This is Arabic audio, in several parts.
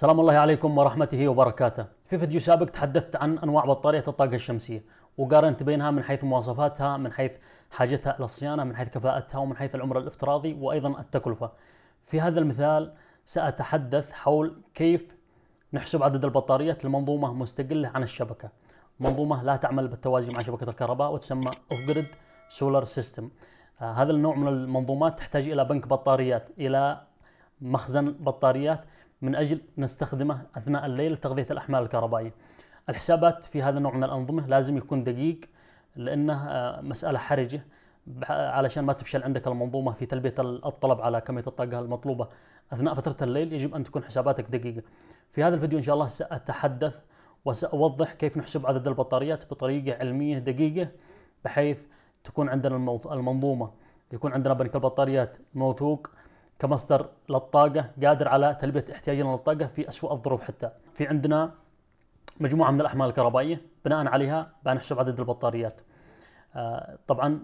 سلام الله عليكم ورحمته وبركاته في فيديو سابق تحدثت عن أنواع بطارية الطاقة الشمسية وقارنت بينها من حيث مواصفاتها من حيث حاجتها إلى الصيانة من حيث كفاءتها ومن حيث العمر الافتراضي وأيضا التكلفة في هذا المثال سأتحدث حول كيف نحسب عدد البطاريات لمنظومة مستقلة عن الشبكة منظومة لا تعمل بالتوازي مع شبكة الكهرباء وتسمى اوف جريد سولار سيستم هذا النوع من المنظومات تحتاج إلى بنك بطاريات إلى مخزن بطاريات من أجل نستخدمه أثناء الليل لتغذية الأحمال الكهربائية الحسابات في هذا النوع من الأنظمة لازم يكون دقيق لأنه آه، مسألة حرجة علشان ما تفشل عندك المنظومة في تلبية الطلب على كمية الطاقة المطلوبة أثناء فترة الليل يجب أن تكون حساباتك دقيقة في هذا الفيديو إن شاء الله سأتحدث وسأوضح كيف نحسب عدد البطاريات بطريقة علمية دقيقة بحيث تكون عندنا المنظومة يكون عندنا بنك البطاريات موثوق كمصدر للطاقه قادر على تلبيه احتياجنا للطاقه في اسوء الظروف حتى في عندنا مجموعه من الاحمال الكهربائيه بناء عليها بنحسب عدد البطاريات آه، طبعا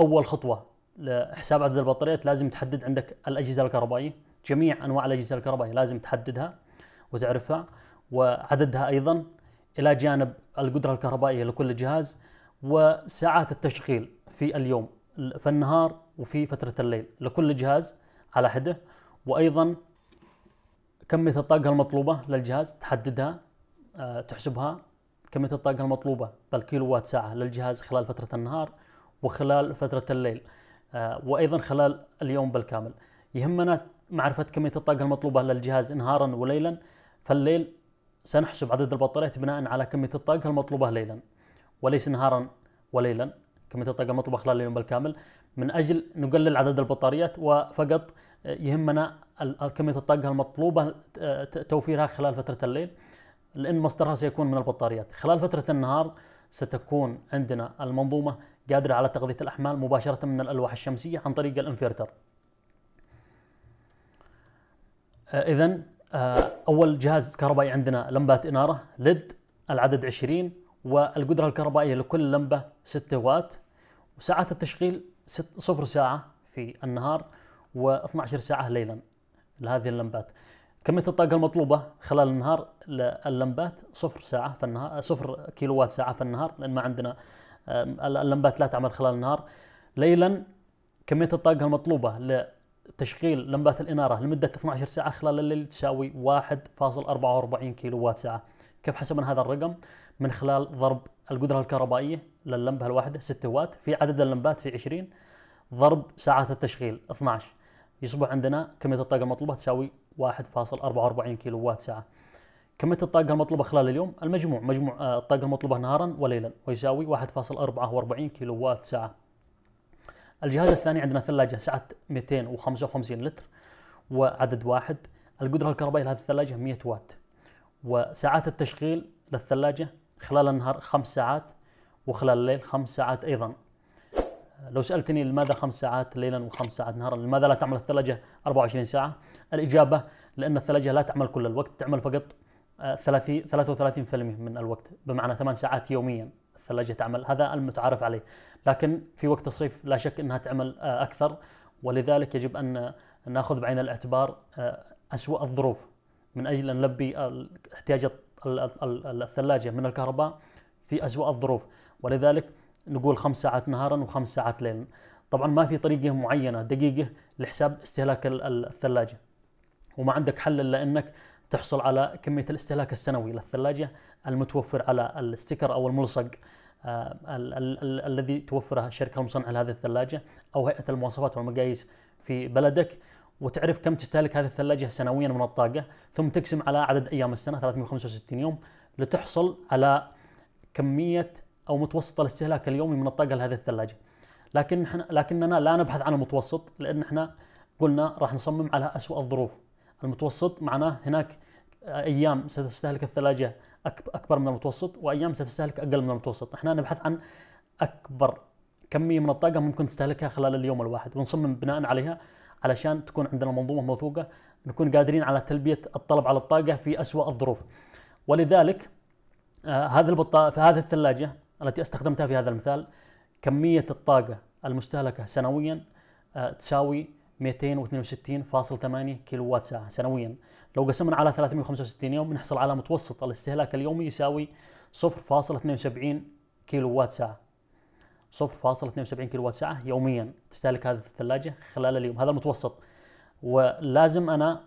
اول خطوه لحساب عدد البطاريات لازم تحدد عندك الاجهزه الكهربائيه جميع انواع الاجهزه الكهربائيه لازم تحددها وتعرفها وعددها ايضا الى جانب القدره الكهربائيه لكل جهاز وساعات التشغيل في اليوم في النهار وفي فترة الليل لكل جهاز على حده وأيضا كمية الطاقة المطلوبة للجهاز تحددها آه، تحسبها كمية الطاقة المطلوبة بالكيلو وات ساعة للجهاز خلال فترة النهار وخلال فترة الليل آه، وأيضا خلال اليوم بالكامل يهمنا معرفة كمية الطاقة المطلوبة للجهاز نهارا وليلا فالليل سنحسب عدد البطاريات بناء على كمية الطاقة المطلوبة ليلا وليس نهارا وليلا كميه الطاقه المطبخ خلال اليوم بالكامل من اجل نقلل عدد البطاريات وفقط آه، يهمنا كميه الطاقه المطلوبه آه، توفيرها خلال فتره الليل لان مصدرها سيكون من البطاريات خلال فتره النهار ستكون عندنا المنظومه قادره على تغذيه الاحمال مباشره من الالواح الشمسيه عن طريق الانفرتر آه، اذا اول جهاز كهربائي عندنا لمبات اناره ليد العدد 20 والقدره الكهربائيه لكل لمبه 6 وات وساعات التشغيل ست صفر ساعة في النهار و12 ساعة ليلا لهذه اللمبات كمية الطاقة المطلوبة خلال النهار للمبات صفر ساعة في النهار صفر كيلوات ساعة في النهار لأن ما عندنا اللمبات لا تعمل خلال النهار ليلا كمية الطاقة المطلوبة لتشغيل لمبات الإنارة لمدة 12 ساعة خلال الليل تساوي 1.44 كيلوات ساعة كيف حسبنا هذا الرقم؟ من خلال ضرب القدره الكهربائيه لللمبه الواحده 6 وات في عدد اللمبات في 20 ضرب ساعات التشغيل 12 يصبح عندنا كميه الطاقه المطلوبه تساوي 1.44 كيلو وات ساعه كميه الطاقه المطلوبه خلال اليوم المجموع مجموع آه، الطاقه المطلوبه نهارا وليلا ويساوي 1.44 كيلو وات ساعه الجهاز الثاني عندنا ثلاجه سعه 255 لتر وعدد واحد القدره الكهربائيه لهذه الثلاجه 100 وات وساعات التشغيل للثلاجه خلال النهار خمس ساعات وخلال الليل خمس ساعات ايضا لو سالتني لماذا خمس ساعات ليلا وخمس ساعات نهارا لماذا لا تعمل الثلاجه 24 ساعه الاجابه لان الثلاجه لا تعمل كل الوقت تعمل فقط 30 آه، 33% من الوقت بمعنى ثمان ساعات يوميا الثلاجه تعمل هذا المتعارف عليه لكن في وقت الصيف لا شك انها تعمل آه، اكثر ولذلك يجب ان ناخذ بعين الاعتبار آه، اسوء الظروف من اجل ان نلبي احتياج الثلاجة من الكهرباء في اسوء الظروف ولذلك نقول خمس ساعات نهارا وخمس ساعات ليلا طبعا ما في طريقة معينة دقيقة لحساب استهلاك الثلاجة وما عندك حل إلا أنك تحصل على كمية الاستهلاك السنوي للثلاجة المتوفر على الستيكر أو الملصق آه، الذي توفره الشركة المصنعة لهذه الثلاجة أو هيئة المواصفات والمقاييس في بلدك وتعرف كم تستهلك هذه الثلاجه سنويا من الطاقه ثم تقسم على عدد ايام السنه 365 يوم لتحصل على كميه او متوسط الاستهلاك اليومي من الطاقه لهذه الثلاجه لكن احنا لكننا لا نبحث عن المتوسط لان احنا قلنا راح نصمم على أسوأ الظروف المتوسط معناه هناك ايام ستستهلك الثلاجه اكبر من المتوسط وايام ستستهلك اقل من المتوسط احنا نبحث عن اكبر كميه من الطاقه ممكن تستهلكها خلال اليوم الواحد ونصمم بناء عليها علشان تكون عندنا منظومه موثوقه نكون قادرين على تلبيه الطلب على الطاقه في اسوا الظروف ولذلك آه، هذا البطا هذه الثلاجه التي استخدمتها في هذا المثال كميه الطاقه المستهلكه سنويا آه، تساوي 262.8 كيلو وات ساعة سنويا لو قسمنا على 365 يوم نحصل على متوسط الاستهلاك اليومي يساوي 0.72 كيلو وات ساعة 0.72 كيلو ساعه يوميا تستهلك هذه الثلاجه خلال اليوم هذا المتوسط ولازم انا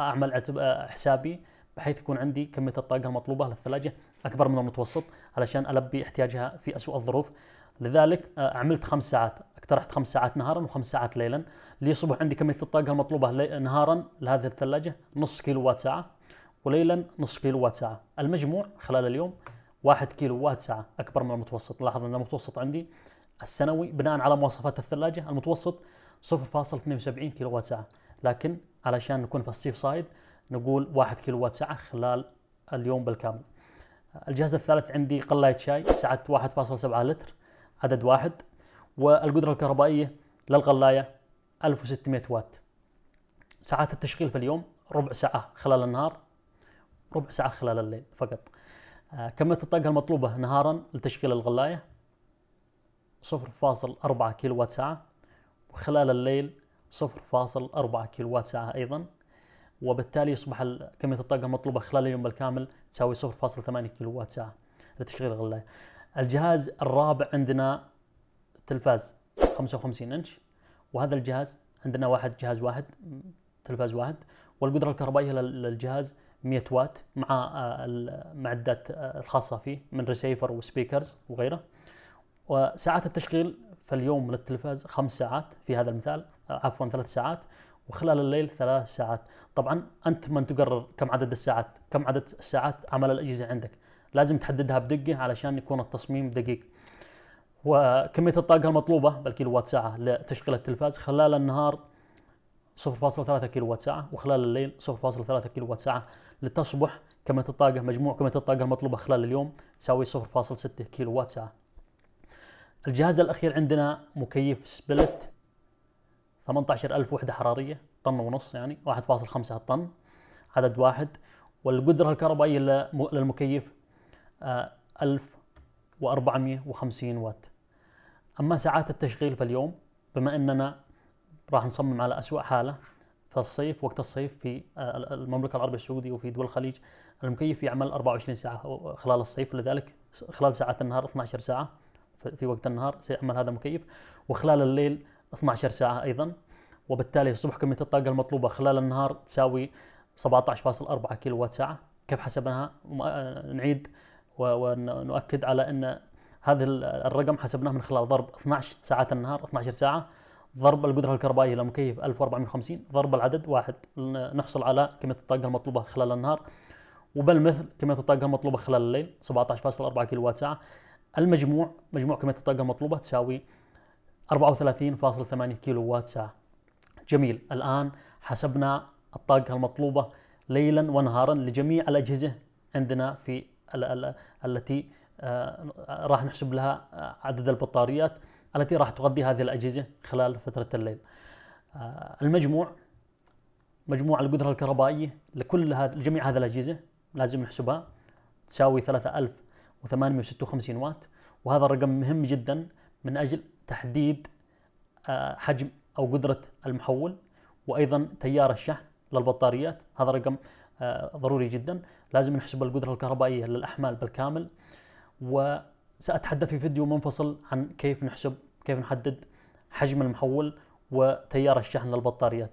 اعمل حسابي بحيث يكون عندي كميه الطاقه المطلوبه للثلاجه اكبر من المتوسط علشان البي احتياجها في اسوء الظروف لذلك عملت خمس ساعات اقترحت خمس ساعات نهارا وخمس ساعات ليلا ليصبح عندي كميه الطاقه المطلوبه نهارا لهذه الثلاجه نص كيلو ساعه وليلا نص كيلو ساعه المجموع خلال اليوم 1 كيلو وات ساعه اكبر من المتوسط لاحظ ان المتوسط عندي السنوي بناء على مواصفات الثلاجه المتوسط 0.72 كيلو وات ساعه لكن علشان نكون في السيف سايد نقول 1 كيلو وات ساعه خلال اليوم بالكامل الجهاز الثالث عندي قلايه شاي سعه 1.7 لتر عدد واحد والقدره الكهربائيه للقلايه 1600 وات ساعات التشغيل في اليوم ربع ساعه خلال النهار ربع ساعه خلال الليل فقط آه، كمية الطاقة المطلوبة نهارا لتشغيل الغلاية 0.4 كيلو ساعة وخلال الليل 0.4 كيلو ساعة أيضا وبالتالي يصبح كمية الطاقة المطلوبة خلال اليوم بالكامل تساوي 0.8 كيلو ساعة لتشغيل الغلاية الجهاز الرابع عندنا تلفاز 55 انش وهذا الجهاز عندنا واحد جهاز واحد تلفاز واحد والقدرة الكهربائية للجهاز 100 وات مع آه، المعدات آه، الخاصه فيه من ريسيفر وسبيكرز وغيره وساعات التشغيل فاليوم للتلفاز خمس ساعات في هذا المثال آه، عفوا ثلاث ساعات وخلال الليل ثلاث ساعات طبعا انت من تقرر كم عدد الساعات كم عدد الساعات عمل الاجهزه عندك لازم تحددها بدقه علشان يكون التصميم دقيق وكميه الطاقه المطلوبه بالكيلو وات ساعه لتشغيل التلفاز خلال النهار 0.3 كيلو ساعة وخلال الليل 0.3 كيلو ساعة لتصبح كمية الطاقة مجموع كمية الطاقة المطلوبة خلال اليوم تساوي 0.6 كيلو ساعة الجهاز الأخير عندنا مكيف سبلت 18000 وحدة حرارية طن ونص يعني 1.5 طن عدد واحد والقدرة الكهربائية للمكيف 1450 آه، وات أما ساعات التشغيل في اليوم بما أننا راح نصمم على أسوأ حالة فالصيف وقت الصيف في آه، المملكة العربية السعودية وفي دول الخليج المكيف يعمل 24 ساعة خلال الصيف لذلك خلال ساعات النهار 12 ساعة في وقت النهار سيعمل هذا المكيف وخلال الليل 12 ساعة أيضا وبالتالي الصبح كمية الطاقة المطلوبة خلال النهار تساوي 17.4 كيلو وات ساعة كيف حسبناها آه، نعيد ونؤكد على أن هذا الرقم حسبناه من خلال ضرب 12 ساعات النهار 12 ساعة ضرب القدرة الكهربائية للمكيف 1450 ضرب العدد واحد نحصل على كمية الطاقة المطلوبة خلال النهار وبالمثل كمية الطاقة المطلوبة خلال الليل 17.4 كيلو ساعة المجموع مجموع كمية الطاقة المطلوبة تساوي 34.8 كيلو ساعة جميل الآن حسبنا الطاقة المطلوبة ليلا ونهارا لجميع الأجهزة عندنا في التي آه، راح نحسب لها آه، عدد البطاريات التي راح تغذي هذه الأجهزة خلال فترة الليل آه، المجموع مجموع القدرة الكهربائية لكل هذا لجميع هذه الأجهزة لازم نحسبها تساوي 3856 وات وهذا الرقم مهم جدا من أجل تحديد آه، حجم أو قدرة المحول وأيضا تيار الشحن للبطاريات هذا رقم آه، ضروري جدا لازم نحسب القدرة الكهربائية للأحمال بالكامل و سأتحدث في فيديو منفصل عن كيف نحسب كيف نحدد حجم المحول وتيار الشحن للبطاريات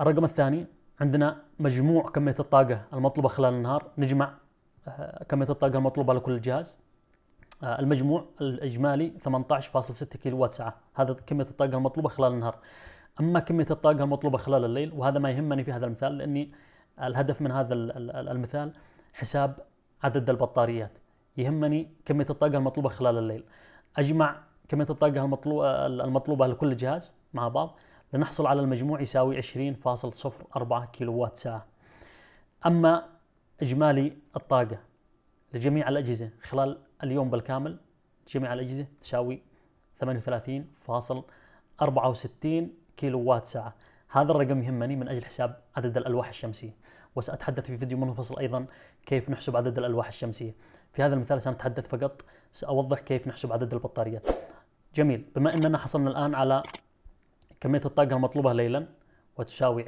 الرقم الثاني عندنا مجموع كمية الطاقة المطلوبة خلال النهار نجمع آه، كمية الطاقة المطلوبة لكل جهاز آه، المجموع الإجمالي 18.6 كيلو ساعة هذا كمية الطاقة المطلوبة خلال النهار أما كمية الطاقة المطلوبة خلال الليل وهذا ما يهمني في هذا المثال لأني الهدف من هذا المثال حساب عدد البطاريات يهمني كميه الطاقه المطلوبه خلال الليل اجمع كميه الطاقه المطلوبه المطلوبه لكل جهاز مع بعض لنحصل على المجموع يساوي 20.04 كيلو وات ساعه اما اجمالي الطاقه لجميع الاجهزه خلال اليوم بالكامل جميع الاجهزه تساوي 38.64 كيلو وات ساعه هذا الرقم يهمني من اجل حساب عدد الالواح الشمسيه وساتحدث في فيديو منفصل ايضا كيف نحسب عدد الالواح الشمسيه في هذا المثال سنتحدث فقط سأوضح كيف نحسب عدد البطاريات جميل بما أننا حصلنا الآن على كمية الطاقة المطلوبة ليلا وتساوي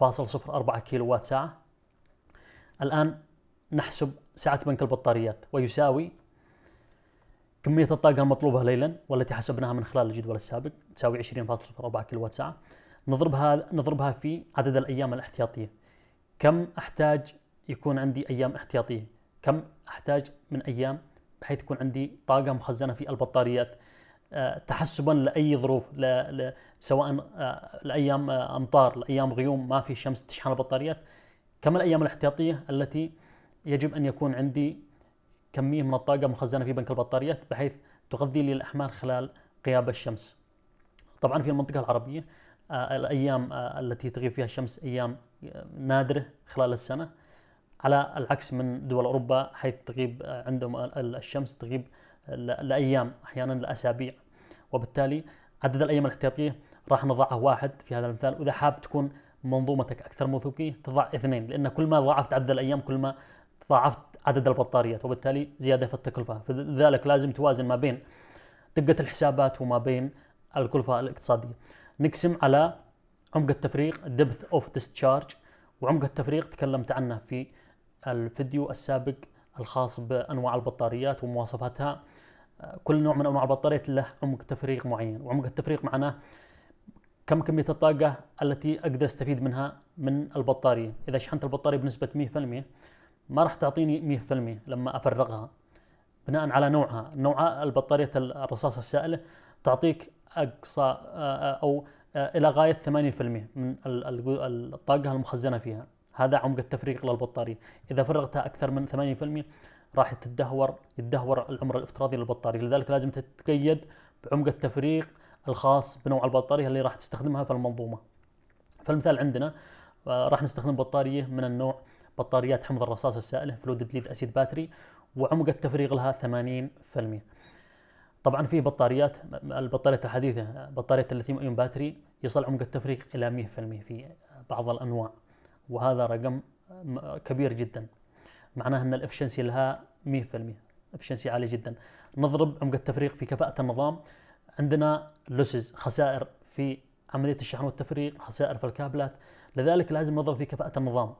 20.04 كيلو وات ساعة الآن نحسب سعة بنك البطاريات ويساوي كمية الطاقة المطلوبة ليلا والتي حسبناها من خلال الجدول السابق تساوي 20.04 كيلو وات ساعة نضربها نضربها في عدد الأيام الاحتياطية كم أحتاج يكون عندي أيام احتياطية كم احتاج من ايام بحيث يكون عندي طاقه مخزنه في البطاريات آه، تحسبا لاي ظروف ل... ل... سواء الايام آه، آه، امطار الايام غيوم ما في شمس تشحن البطاريات كما الايام الاحتياطيه التي يجب ان يكون عندي كميه من الطاقه مخزنه في بنك البطاريات بحيث تغذي لي الاحمال خلال غياب الشمس طبعا في المنطقه العربيه الايام التي تغيب فيها الشمس ايام نادره خلال السنه على العكس من دول اوروبا حيث تغيب آه، عندهم الشمس تغيب لايام احيانا لاسابيع وبالتالي عدد الايام الاحتياطيه راح نضعه واحد في هذا المثال واذا حاب تكون منظومتك اكثر موثوقيه تضع اثنين لان كل ما ضاعفت عدد الايام كل ما ضاعفت عدد البطاريات وبالتالي زياده في التكلفه فلذلك لازم توازن ما بين دقه الحسابات وما بين الكلفه الاقتصاديه نقسم على عمق التفريق depth of discharge وعمق التفريق تكلمت عنه في الفيديو السابق الخاص بانواع البطاريات ومواصفاتها آه، كل نوع من انواع البطاريات له عمق تفريغ معين وعمق التفريغ معناه كم كمية الطاقة التي أقدر أستفيد منها من البطارية إذا شحنت البطارية بنسبة 100% ما راح تعطيني 100% لما أفرغها بناء على نوعها نوع البطارية الرصاصة السائلة تعطيك أقصى آه، آه، أو إلى غاية 80% من الطاقة المخزنة فيها هذا عمق التفريغ للبطارية إذا فرغتها أكثر من 80% راح تدهور يتدهور العمر الافتراضي للبطارية لذلك لازم تتقيد بعمق التفريغ الخاص بنوع البطارية اللي راح تستخدمها في المنظومة فالمثال عندنا آه، راح نستخدم بطارية من النوع بطاريات حمض الرصاص السائلة فلودد ليد أسيد باتري وعمق التفريغ لها 80% طبعا في بطاريات البطاريات الحديثة آه، بطارية الليثيوم ايون باتري يصل عمق التفريغ إلى 100% في بعض الأنواع وهذا رقم كبير جدا معناه ان الافشنسي لها 100% افشنسي عالي جدا نضرب عمق التفريق في كفاءه النظام عندنا لوسز خسائر في عمليه الشحن والتفريق خسائر في الكابلات لذلك لازم نضرب في كفاءه النظام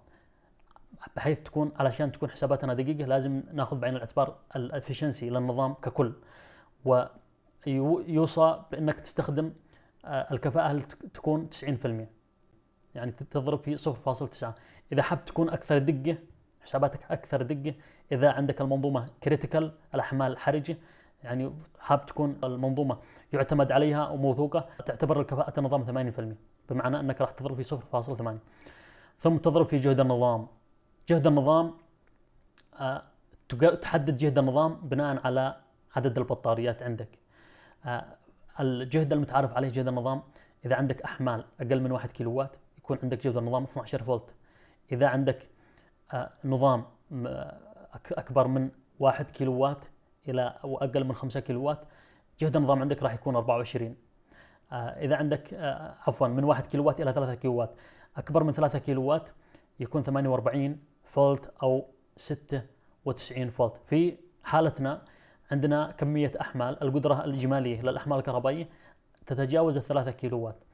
بحيث تكون علشان تكون حساباتنا دقيقه لازم ناخذ بعين الاعتبار الافشنسي للنظام ككل ويوصى بانك تستخدم آه، الكفاءه تكون 90% يعني تضرب في 0.9 اذا حاب تكون اكثر دقه حساباتك اكثر دقه اذا عندك المنظومه كريتيكال الاحمال حرجه يعني حاب تكون المنظومه يعتمد عليها وموثوقه تعتبر الكفاءه النظام 80% بمعنى انك راح تضرب في 0.8 ثم تضرب في جهد النظام جهد النظام آه، تحدد جهد النظام بناء على عدد البطاريات عندك آه، الجهد المتعارف عليه جهد النظام اذا عندك احمال اقل من 1 كيلووات يكون عندك جوده نظام 12 فولت اذا عندك آه، نظام اكبر من 1 كيلو وات الى او اقل من 5 كيلو وات جهد النظام عندك راح يكون 24 آه، اذا عندك آه، عفوا من 1 كيلو وات الى 3 كيلو وات اكبر من 3 كيلو وات يكون 48 فولت او 96 فولت في حالتنا عندنا كميه احمال القدره الاجماليه للاحمال الكهربائيه تتجاوز ال 3 كيلو وات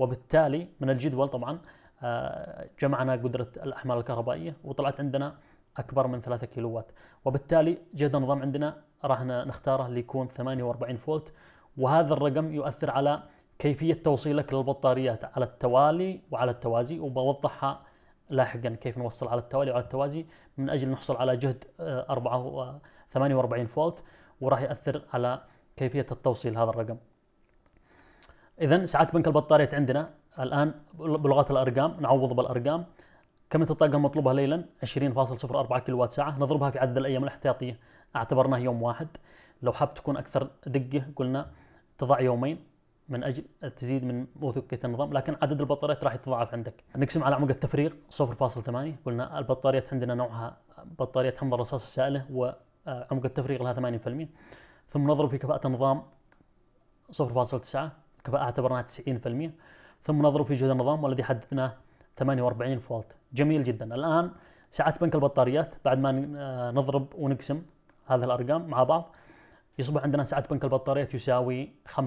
وبالتالي من الجدول طبعا آه، جمعنا قدرة الأحمال الكهربائية وطلعت عندنا أكبر من 3 كيلووات وبالتالي جهد النظام عندنا راح نختاره ليكون 48 فولت وهذا الرقم يؤثر على كيفية توصيلك للبطاريات على التوالي وعلى التوازي وبوضحها لاحقا كيف نوصل على التوالي وعلى التوازي من أجل نحصل على جهد 48 آه، آه، فولت وراح يأثر على كيفية التوصيل هذا الرقم اذا ساعات بنك البطاريات عندنا الان بلغات الارقام نعوض بالارقام كمية الطاقة المطلوبة ليلا 20.04 كيلو وات ساعة نضربها في عدد الأيام الاحتياطية اعتبرناه يوم واحد لو حاب تكون أكثر دقة قلنا تضع يومين من أجل تزيد من موثوقية النظام لكن عدد البطاريات راح يتضاعف عندك نقسم على عمق التفريغ 0.8 قلنا البطاريات عندنا نوعها بطارية حمض الرصاص السائلة وعمق آه، التفريغ لها 80% ثم نضرب في كفاءة النظام 0.9 اعتبرناها 90% ثم نضرب في جهد النظام والذي حددناه 48 فولت جميل جدا الان ساعات بنك البطاريات بعد ما آه، نضرب ونقسم هذه الارقام مع بعض يصبح عندنا سعة بنك البطاريات يساوي 579.86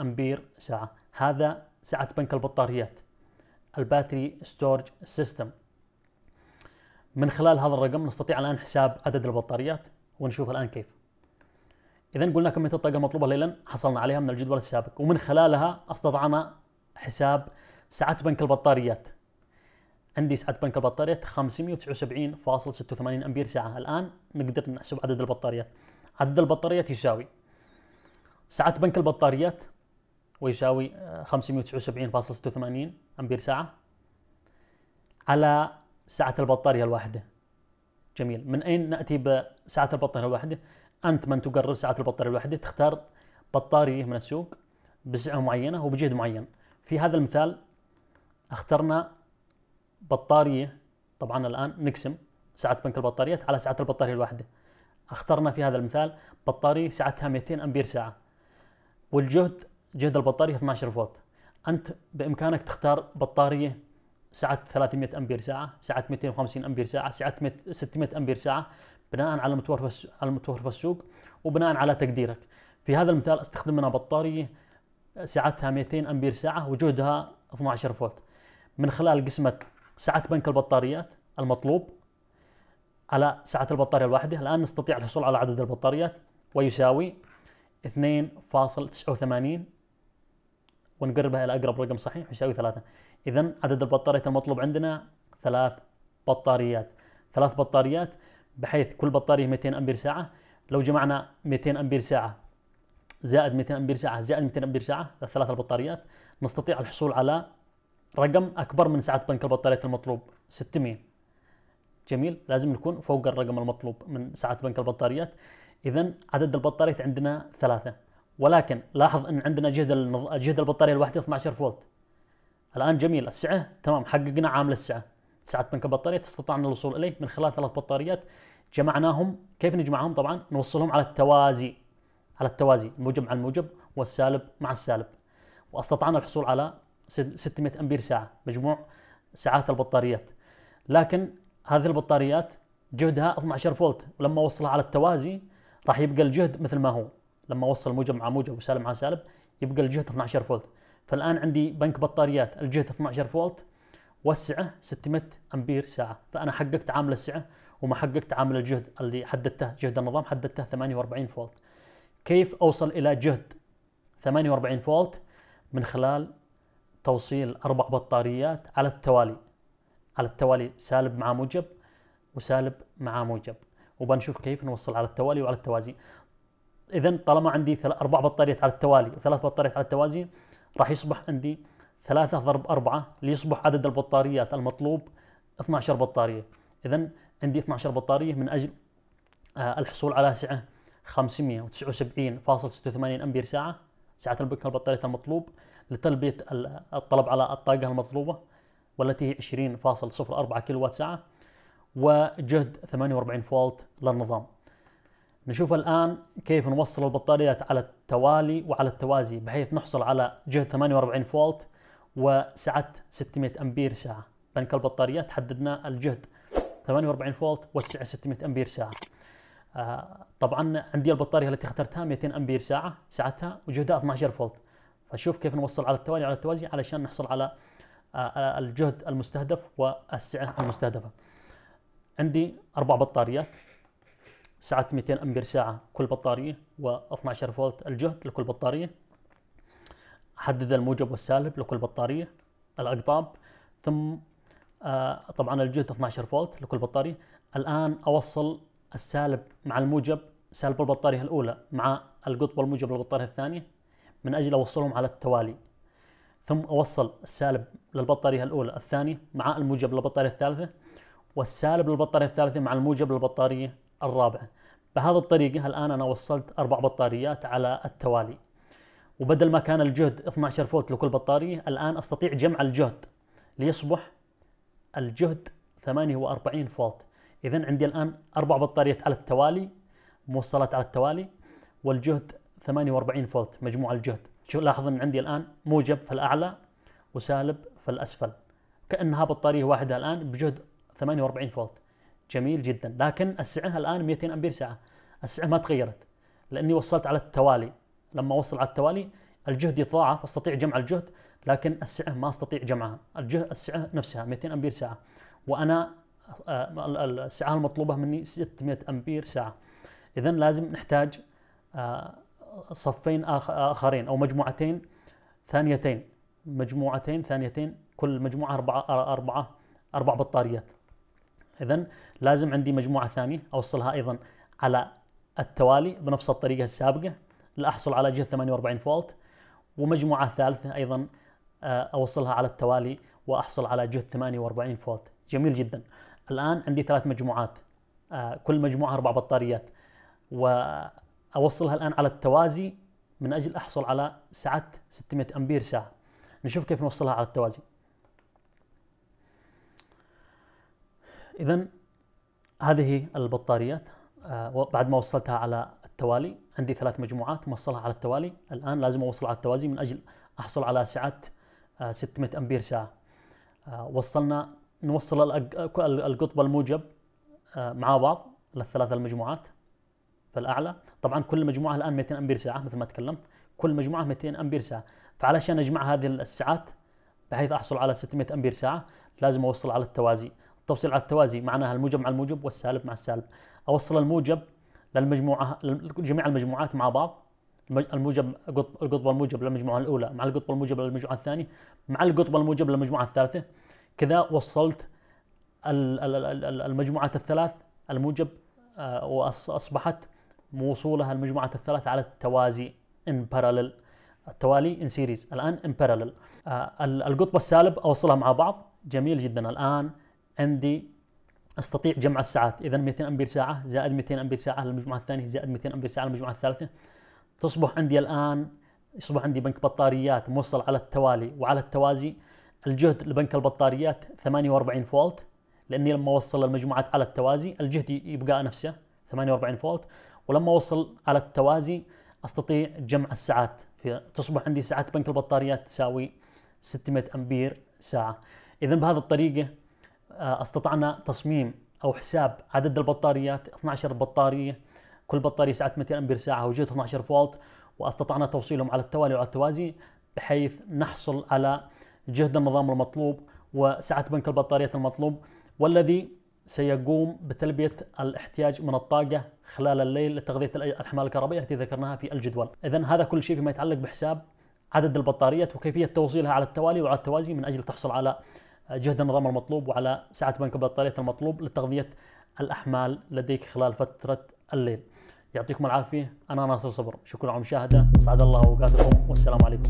امبير ساعه هذا سعة بنك البطاريات الباتري ستورج سيستم من خلال هذا الرقم نستطيع الان حساب عدد البطاريات ونشوف الان كيف اذا قلنا كميه الطاقه المطلوبه ليلا حصلنا عليها من الجدول السابق ومن خلالها استطعنا حساب سعه بنك البطاريات عندي سعه بنك البطاريات 579.86 امبير ساعه الان نقدر نحسب عدد البطاريات عدد البطاريات يساوي سعه بنك البطاريات ويساوي 579.86 آه، امبير ساعه على سعه البطاريه الواحده جميل من اين ناتي بسعه البطاريه الواحده انت من تقرر سعه البطاريه الواحده تختار بطاريه من السوق بسعه معينه وبجهد معين في هذا المثال اخترنا بطاريه طبعا الان نقسم سعه بنك البطاريات على سعه البطاريه الواحده اخترنا في هذا المثال بطاريه سعتها 200 امبير ساعه والجهد جهد البطاريه 12 فولت انت بامكانك تختار بطاريه سعه 300 امبير ساعه سعه 250 امبير ساعه سعه 600 امبير ساعه بناء على المتوفر على المتوفر في السوق وبناء على تقديرك في هذا المثال استخدمنا بطاريه سعتها 200 امبير ساعه وجهدها 12 فولت من خلال قسمه سعه بنك البطاريات المطلوب على سعه البطاريه الواحده الان نستطيع الحصول على عدد البطاريات ويساوي 2.89 ونقربها الى اقرب رقم صحيح يساوي 3 اذا عدد البطاريات المطلوب عندنا ثلاث بطاريات ثلاث بطاريات بحيث كل بطاريه 200 امبير ساعه لو جمعنا 200 امبير ساعه زائد 200 امبير ساعه زائد 200 امبير ساعه للثلاث البطاريات نستطيع الحصول على رقم اكبر من سعه بنك البطاريات المطلوب 600 جميل لازم نكون فوق الرقم المطلوب من سعه بنك البطاريات اذا عدد البطاريات عندنا ثلاثه ولكن لاحظ ان عندنا جهد جهد البطاريه الواحده 12 فولت الان جميل السعه تمام حققنا عامل السعه سعه بنك البطاريات استطعنا الوصول اليه من خلال ثلاث بطاريات جمعناهم كيف نجمعهم طبعا نوصلهم على التوازي على التوازي الموجب مع الموجب والسالب مع السالب واستطعنا الحصول على 600 امبير ساعه مجموع ساعات البطاريات لكن هذه البطاريات جهدها 12 فولت ولما وصلها على التوازي راح يبقى الجهد مثل ما هو لما وصل موجب مع موجب وسالب مع سالب يبقى الجهد 12 فولت فالان عندي بنك بطاريات الجهد 12 فولت وسعه 600 امبير ساعه فانا حققت عامل السعه وما حققت عامل الجهد اللي حددته جهد النظام حددته 48 فولت كيف اوصل الى جهد 48 فولت من خلال توصيل اربع بطاريات على التوالي على التوالي سالب مع موجب وسالب مع موجب وبنشوف كيف نوصل على التوالي وعلى التوازي اذا طالما عندي اربع بطاريات على التوالي وثلاث بطاريات على التوازي راح يصبح عندي 3 ضرب 4 ليصبح عدد البطاريات المطلوب 12 بطارية إذا عندي 12 بطارية من أجل آه، الحصول على سعة 579.86 أمبير ساعة سعة البكر البطارية المطلوب لتلبية الطلب على الطاقة المطلوبة والتي هي 20.04 كيلووات ساعة وجهد 48 فولت للنظام نشوف الآن كيف نوصل البطاريات على التوالي وعلى التوازي بحيث نحصل على جهد 48 فولت وسعة 600 أمبير ساعة بنك البطاريات حددنا الجهد 48 فولت والسعة 600 أمبير ساعة آه، طبعا عندي البطارية التي اخترتها 200 أمبير ساعة سعتها وجهدها 12 فولت فشوف كيف نوصل على التوالي على التوازي علشان نحصل على آه، الجهد المستهدف والسعة المستهدفة عندي أربع بطاريات سعة 200 أمبير ساعة كل بطارية و12 فولت الجهد لكل بطارية احدد الموجب والسالب لكل بطاريه الاقطاب ثم آه، طبعا الجهد 12 فولت لكل بطاريه الان اوصل السالب مع الموجب سالب البطاريه الاولى مع القطب والموجب للبطاريه الثانيه من اجل اوصلهم على التوالي ثم اوصل السالب للبطاريه الاولى الثانيه مع الموجب للبطاريه الثالثه والسالب للبطاريه الثالثه مع الموجب للبطاريه الرابعه بهذه الطريقه الان انا وصلت اربع بطاريات على التوالي وبدل ما كان الجهد 12 فولت لكل بطاريه الان استطيع جمع الجهد ليصبح الجهد 48 فولت اذا عندي الان اربع بطاريات على التوالي موصلات على التوالي والجهد 48 فولت مجموع الجهد شو لاحظ ان عندي الان موجب في الاعلى وسالب في الاسفل كانها بطاريه واحده الان بجهد 48 فولت جميل جدا لكن السعه الان 200 امبير ساعه السعه ما تغيرت لاني وصلت على التوالي لما اوصل على التوالي الجهد يتضاعف استطيع جمع الجهد لكن السعه ما استطيع جمعها الجهد السعه نفسها 200 امبير ساعه وانا آه، السعه المطلوبه مني 600 امبير ساعه اذا لازم نحتاج آه، صفين اخرين او مجموعتين ثانيتين مجموعتين ثانيتين كل مجموعه اربعه اربعه اربع بطاريات اذا لازم عندي مجموعه ثانيه اوصلها ايضا على التوالي بنفس الطريقه السابقه لأحصل على جهة 48 فولت ومجموعة ثالثة أيضا آه، أوصلها على التوالي وأحصل على جهة 48 فولت جميل جدا الآن عندي ثلاث مجموعات آه، كل مجموعة أربع بطاريات وأوصلها الآن على التوازي من أجل أحصل على سعة 600 أمبير ساعة نشوف كيف نوصلها على التوازي إذا هذه البطاريات آه، بعد ما وصلتها على التوالي عندي ثلاث مجموعات موصلها على التوالي الآن لازم أوصل على التوازي من أجل أحصل على سعه 600 آه، أمبير ساعة آه، وصلنا نوصل القطب الموجب مع بعض للثلاث المجموعات فالأعلى طبعا كل مجموعة الآن 200 أمبير ساعة مثل ما تكلمت كل مجموعة 200 أمبير ساعة فعلشان أجمع هذه الساعات بحيث أحصل على 600 أمبير ساعة لازم أوصل على التوازي التوصيل على التوازي معناها الموجب مع الموجب والسالب مع السالب اوصل الموجب للمجموعه لجميع المجموعات مع بعض الموجب القطب الموجب للمجموعه الاولى مع القطب الموجب للمجموعه الثانيه مع القطب الموجب للمجموعه الثالثه كذا وصلت المجموعات الثلاث الموجب آه، واصبحت موصولها المجموعات الثلاث على التوازي ان بارلل التوالي ان سيريز الان ان آه، بارلل القطب السالب اوصلها مع بعض جميل جدا الان عندي استطيع جمع الساعات اذا 200 امبير ساعه زائد 200 امبير ساعه للمجموعه الثانيه زائد 200 امبير ساعه للمجموعه الثالثه تصبح عندي الان يصبح عندي بنك بطاريات موصل على التوالي وعلى التوازي الجهد لبنك البطاريات 48 فولت لاني لما اوصل المجموعات على التوازي الجهد يبقى نفسه 48 فولت ولما اوصل على التوازي استطيع جمع الساعات تصبح عندي ساعات بنك البطاريات تساوي 600 امبير ساعه اذا بهذه الطريقه آه، استطعنا تصميم او حساب عدد البطاريات 12 بطاريه كل بطاريه سعه 200 امبير ساعه وجهه 12 فولت واستطعنا توصيلهم على التوالي وعلى التوازي بحيث نحصل على جهد النظام المطلوب وسعه بنك البطاريات المطلوب والذي سيقوم بتلبيه الاحتياج من الطاقه خلال الليل لتغذيه الاحمال الكهربائيه التي ذكرناها في الجدول. اذا هذا كل شيء فيما يتعلق بحساب عدد البطاريات وكيفيه توصيلها على التوالي وعلى التوازي من اجل تحصل على جهد النظام المطلوب وعلى سعة بنك البطارية المطلوب لتغذية الأحمال لديك خلال فترة الليل يعطيكم العافية أنا ناصر صبر شكرا على المشاهدة أسعد الله أوقاتكم والسلام عليكم